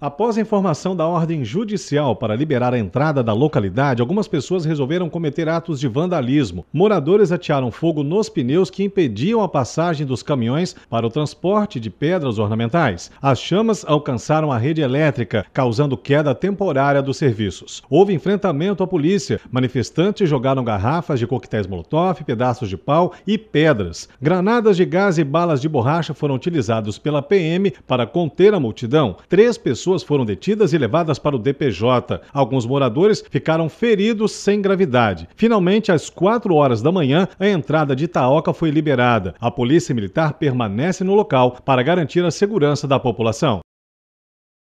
Após a informação da ordem judicial para liberar a entrada da localidade, algumas pessoas resolveram cometer atos de vandalismo. Moradores atearam fogo nos pneus que impediam a passagem dos caminhões para o transporte de pedras ornamentais. As chamas alcançaram a rede elétrica, causando queda temporária dos serviços. Houve enfrentamento à polícia. Manifestantes jogaram garrafas de coquetéis molotov, pedaços de pau e pedras. Granadas de gás e balas de borracha foram utilizados pela PM para conter a multidão. Três pessoas pessoas foram detidas e levadas para o DPJ. Alguns moradores ficaram feridos sem gravidade. Finalmente, às 4 horas da manhã, a entrada de Itaoca foi liberada. A polícia militar permanece no local para garantir a segurança da população.